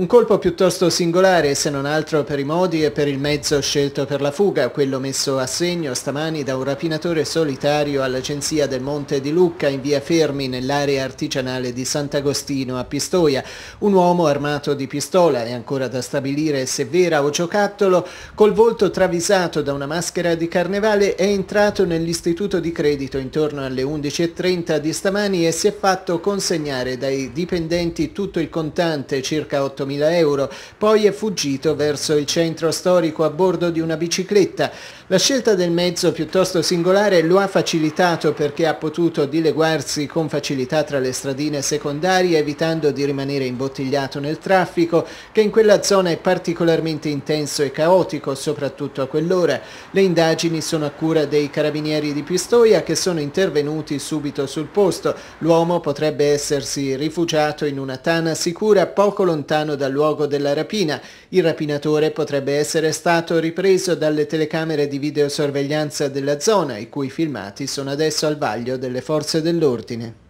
Un colpo piuttosto singolare se non altro per i modi e per il mezzo scelto per la fuga, quello messo a segno stamani da un rapinatore solitario all'agenzia del Monte di Lucca in via Fermi nell'area artigianale di Sant'Agostino a Pistoia. Un uomo armato di pistola è ancora da stabilire se vera o giocattolo, col volto travisato da una maschera di carnevale è entrato nell'istituto di credito intorno alle 11.30 di stamani e si è fatto consegnare dai dipendenti tutto il contante circa 8.000 400.000 euro, poi è fuggito verso il centro storico a bordo di una bicicletta. La scelta del mezzo piuttosto singolare lo ha facilitato perché ha potuto dileguarsi con facilità tra le stradine secondarie evitando di rimanere imbottigliato nel traffico che in quella zona è particolarmente intenso e caotico soprattutto a quell'ora. Le indagini sono a cura dei carabinieri di Pistoia che sono intervenuti subito sul posto. L'uomo potrebbe essersi rifugiato in una tana sicura poco lontano dal luogo della rapina. Il rapinatore potrebbe essere stato ripreso dalle telecamere di videosorveglianza della zona, i cui filmati sono adesso al vaglio delle forze dell'ordine.